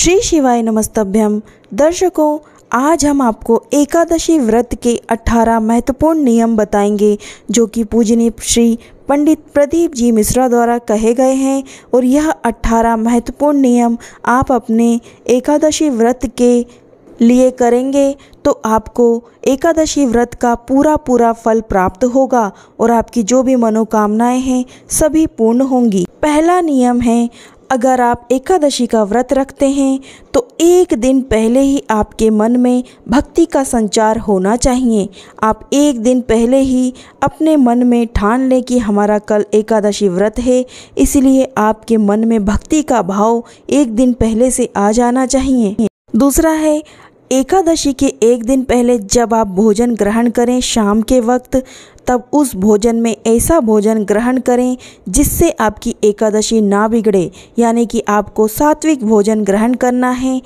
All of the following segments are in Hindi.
श्री शिवाय नमस्तभ्यम दर्शकों आज हम आपको एकादशी व्रत के 18 महत्वपूर्ण नियम बताएंगे जो कि पूजनीय श्री पंडित प्रदीप जी मिश्रा द्वारा कहे गए हैं और यह 18 महत्वपूर्ण नियम आप अपने एकादशी व्रत के लिए करेंगे तो आपको एकादशी व्रत का पूरा पूरा फल प्राप्त होगा और आपकी जो भी मनोकामनाएं हैं सभी पूर्ण होंगी पहला नियम है अगर आप एकादशी का व्रत रखते हैं तो एक दिन पहले ही आपके मन में भक्ति का संचार होना चाहिए आप एक दिन पहले ही अपने मन में ठान लें कि हमारा कल एकादशी व्रत है इसलिए आपके मन में भक्ति का भाव एक दिन पहले से आ जाना चाहिए दूसरा है एकादशी के एक दिन पहले जब आप भोजन ग्रहण करें शाम के वक्त तब उस भोजन में ऐसा भोजन ग्रहण करें जिससे आपकी एकादशी ना बिगड़े यानी कि आपको सात्विक भोजन ग्रहण करना है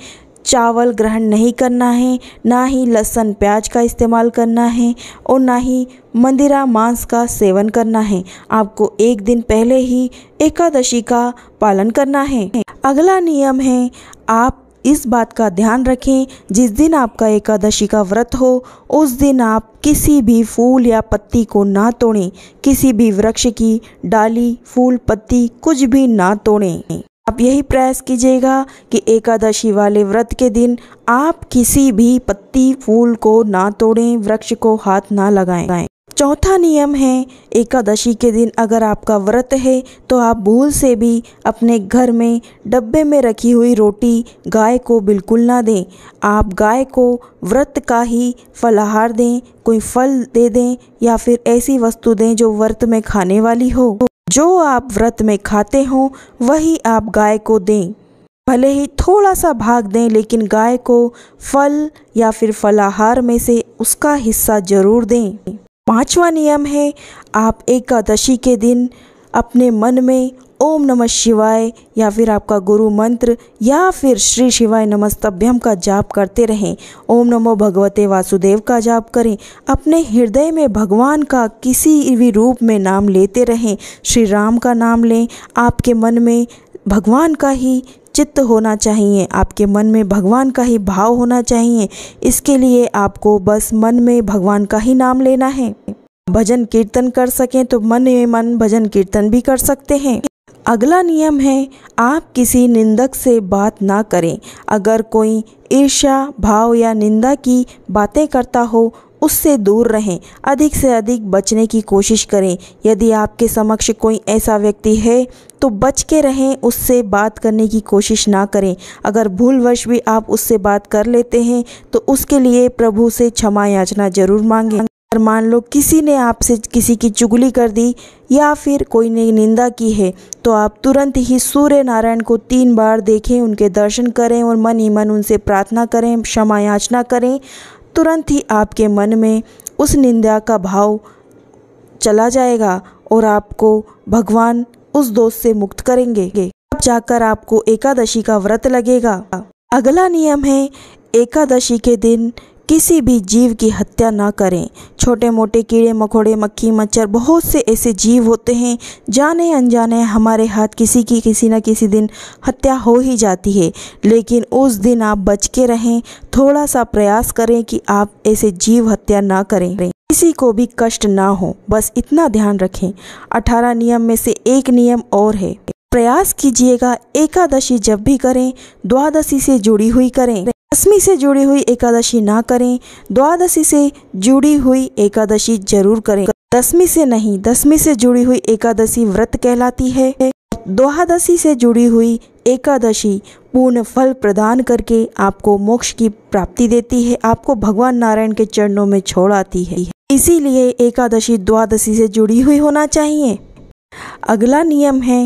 चावल ग्रहण नहीं करना है ना ही लहसुन प्याज का इस्तेमाल करना है और ना ही मंदिरा मांस का सेवन करना है आपको एक दिन पहले ही एकादशी का पालन करना है अगला नियम है आप इस बात का ध्यान रखें जिस दिन आपका एकादशी का व्रत हो उस दिन आप किसी भी फूल या पत्ती को ना तोड़ें किसी भी वृक्ष की डाली फूल पत्ती कुछ भी ना तोड़ें आप यही प्रयास कीजिएगा कि एकादशी वाले व्रत के दिन आप किसी भी पत्ती फूल को ना तोड़ें वृक्ष को हाथ ना लगाएं चौथा नियम है एकादशी के दिन अगर आपका व्रत है तो आप भूल से भी अपने घर में डब्बे में रखी हुई रोटी गाय को बिल्कुल ना दें आप गाय को व्रत का ही फलाहार दें कोई फल दे दें या फिर ऐसी वस्तु दें जो व्रत में खाने वाली हो जो आप व्रत में खाते हो वही आप गाय को दें भले ही थोड़ा सा भाग दें लेकिन गाय को फल या फिर फलाहार में से उसका हिस्सा जरूर दें पांचवा नियम है आप एकादशी के दिन अपने मन में ओम नमः शिवाय या फिर आपका गुरु मंत्र या फिर श्री शिवाय नमस्तभ्यम का जाप करते रहें ओम नमो भगवते वासुदेव का जाप करें अपने हृदय में भगवान का किसी भी रूप में नाम लेते रहें श्री राम का नाम लें आपके मन में भगवान का ही चित्त होना चाहिए आपके मन में भगवान का ही भाव होना चाहिए इसके लिए आपको बस मन में भगवान का ही नाम लेना है भजन कीर्तन कर सकें तो मन में मन भजन कीर्तन भी कर सकते हैं अगला नियम है आप किसी निंदक से बात ना करें अगर कोई ईर्ष्या भाव या निंदा की बातें करता हो उससे दूर रहें अधिक से अधिक बचने की कोशिश करें यदि आपके समक्ष कोई ऐसा व्यक्ति है तो बच के रहें उससे बात करने की कोशिश ना करें अगर भूलवश भी आप उससे बात कर लेते हैं तो उसके लिए प्रभु से क्षमा याचना जरूर मांगें अगर मान लो किसी ने आपसे किसी की चुगली कर दी या फिर कोई ने निंदा की है तो आप तुरंत ही सूर्य नारायण को तीन बार देखें उनके दर्शन करें और मन ही मन उनसे प्रार्थना करें क्षमा याचना करें तुरंत ही आपके मन में उस निंदा का भाव चला जाएगा और आपको भगवान उस दोष से मुक्त करेंगे अब जाकर आपको एकादशी का व्रत लगेगा अगला नियम है एकादशी के दिन किसी भी जीव की हत्या ना करें छोटे मोटे कीड़े मकोड़े मक्खी मच्छर बहुत से ऐसे जीव होते हैं जाने अनजाने हमारे हाथ किसी की किसी न किसी दिन हत्या हो ही जाती है लेकिन उस दिन आप बच के रहें थोड़ा सा प्रयास करें कि आप ऐसे जीव हत्या ना करें किसी को भी कष्ट ना हो बस इतना ध्यान रखें अठारह नियम में से एक नियम और है प्रयास कीजिएगा एकादशी जब भी करें द्वादशी से जुड़ी हुई करें दसवीं से जुड़ी हुई एकादशी ना करें द्वादशी से जुड़ी हुई एकादशी जरूर करें दसवीं से नहीं दसवीं से जुड़ी हुई एकादशी व्रत कहलाती है द्वादशी से जुड़ी हुई एकादशी पूर्ण फल प्रदान करके आपको मोक्ष की प्राप्ति देती है आपको भगवान नारायण के चरणों में छोड़ आती है इसीलिए एकादशी द्वादशी से जुड़ी हुई होना चाहिए अगला नियम है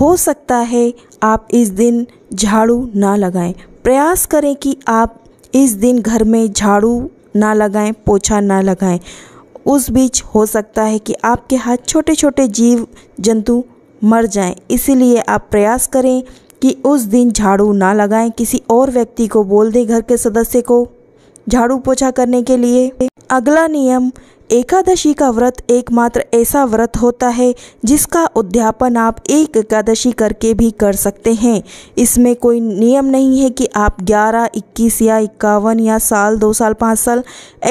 हो सकता है आप इस दिन झाड़ू ना लगाएं प्रयास करें कि आप इस दिन घर में झाड़ू ना लगाएं पोछा ना लगाएं उस बीच हो सकता है कि आपके हाथ छोटे छोटे जीव जंतु मर जाएं इसीलिए आप प्रयास करें कि उस दिन झाड़ू ना लगाएं किसी और व्यक्ति को बोल दें घर के सदस्य को झाड़ू पोछा करने के लिए अगला नियम एकादशी का व्रत एकमात्र ऐसा व्रत होता है जिसका उद्यापन आप एक एकादशी करके भी कर सकते हैं इसमें कोई नियम नहीं है कि आप 11, 21 या इक्यावन या साल दो साल पाँच साल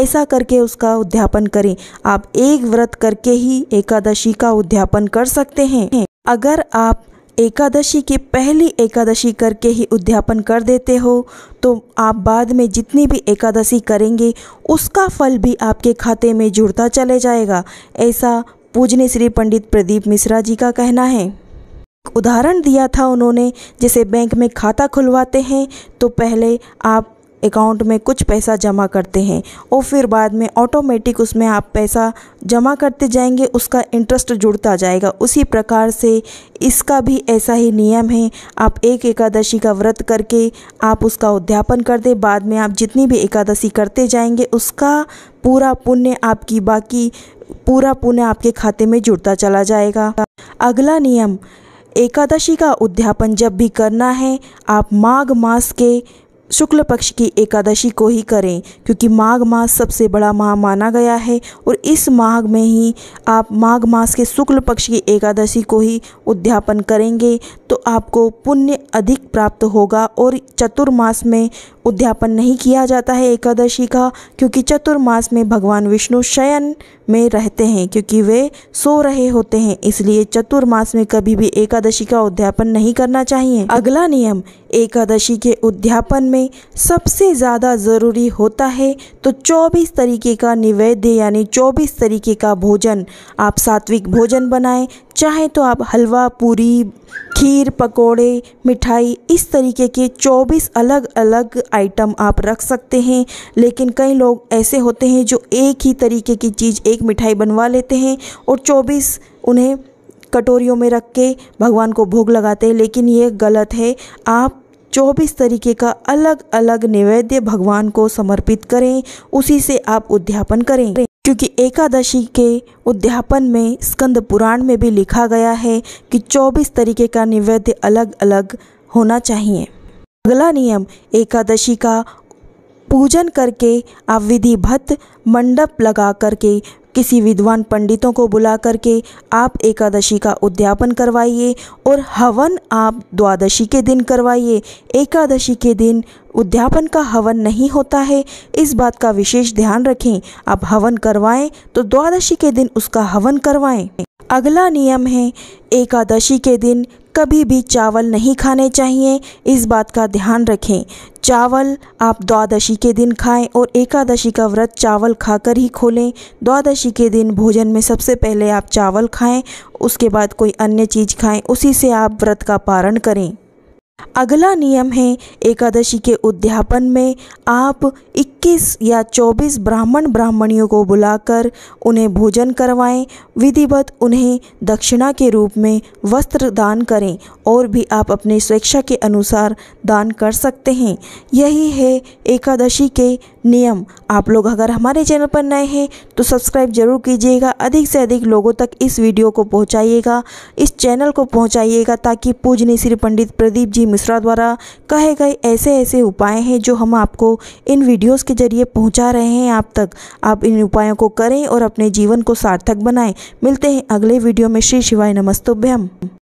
ऐसा करके उसका उद्यापन करें आप एक व्रत करके ही एकादशी का उद्यापन कर सकते हैं अगर आप एकादशी की पहली एकादशी करके ही उद्यापन कर देते हो तो आप बाद में जितनी भी एकादशी करेंगे उसका फल भी आपके खाते में जुड़ता चले जाएगा ऐसा पूजनी श्री पंडित प्रदीप मिश्रा जी का कहना है उदाहरण दिया था उन्होंने जैसे बैंक में खाता खुलवाते हैं तो पहले आप अकाउंट में कुछ पैसा जमा करते हैं और फिर बाद में ऑटोमेटिक उसमें आप पैसा जमा करते जाएंगे उसका इंटरेस्ट जुड़ता जाएगा उसी प्रकार से इसका भी ऐसा ही नियम है आप एक एकादशी का व्रत करके आप उसका उद्यापन कर दे बाद में आप जितनी भी एकादशी करते जाएंगे उसका पूरा पुण्य आपकी बाकी पूरा पुण्य आपके खाते में जुड़ता चला जाएगा अगला नियम एकादशी का उद्यापन जब भी करना है आप माघ मास के शुक्ल पक्ष की एकादशी को ही करें क्योंकि माघ मास सबसे बड़ा माह माना गया है और इस माघ में ही आप माघ मास के शुक्ल पक्ष की एकादशी को ही उद्यापन करेंगे तो आपको पुण्य अधिक प्राप्त होगा और चतुर्मास में उद्यापन नहीं किया जाता है एकादशी का क्योंकि चतुर्मास में भगवान विष्णु शयन में रहते हैं क्योंकि वे सो रहे होते हैं इसलिए चतुर्मास में कभी भी एकादशी का उद्यापन नहीं करना चाहिए अगला नियम एकादशी के उद्यापन में में सबसे ज़्यादा ज़रूरी होता है तो 24 तरीके का निवेद्य यानी 24 तरीके का भोजन आप सात्विक भोजन बनाएं चाहे तो आप हलवा पूरी खीर पकोड़े मिठाई इस तरीके के 24 अलग अलग आइटम आप रख सकते हैं लेकिन कई लोग ऐसे होते हैं जो एक ही तरीके की चीज़ एक मिठाई बनवा लेते हैं और 24 उन्हें कटोरियों में रख के भगवान को भोग लगाते हैं लेकिन ये गलत है आप चौबीस तरीके का अलग अलग निवेद्य भगवान को समर्पित करें उसी से आप उद्यापन करें क्योंकि एकादशी के उद्यापन में स्कंद पुराण में भी लिखा गया है कि 24 तरीके का निवेद्य अलग अलग होना चाहिए अगला नियम एकादशी का पूजन करके आप विधिवत मंडप लगा करके किसी विद्वान पंडितों को बुला करके आप एकादशी का उद्यापन करवाइए और हवन आप द्वादशी के दिन करवाइए एकादशी के दिन उद्यापन का हवन नहीं होता है इस बात का विशेष ध्यान रखें आप हवन करवाएं तो द्वादशी के दिन उसका हवन करवाएं अगला नियम है एकादशी के दिन कभी भी चावल नहीं खाने चाहिए इस बात का ध्यान रखें चावल आप द्वादशी के दिन खाएं और एकादशी का व्रत चावल खाकर ही खोलें द्वादशी के दिन भोजन में सबसे पहले आप चावल खाएं उसके बाद कोई अन्य चीज़ खाएं उसी से आप व्रत का पारण करें अगला नियम है एकादशी के उद्यापन में आप 21 या 24 ब्राह्मण ब्राह्मणियों को बुलाकर उन्हें भोजन करवाएं विधिवत उन्हें दक्षिणा के रूप में वस्त्र दान करें और भी आप अपने स्वेच्छा के अनुसार दान कर सकते हैं यही है एकादशी के नियम आप लोग अगर हमारे चैनल पर नए हैं तो सब्सक्राइब जरूर कीजिएगा अधिक से अधिक लोगों तक इस वीडियो को पहुंचाइएगा इस चैनल को पहुंचाइएगा ताकि पूजनी श्री पंडित प्रदीप जी मिश्रा द्वारा कहे गए ऐसे ऐसे उपाय हैं जो हम आपको इन वीडियोस के जरिए पहुंचा रहे हैं आप तक आप इन उपायों को करें और अपने जीवन को सार्थक बनाएं मिलते हैं अगले वीडियो में श्री शिवाय नमस्तुभ्यम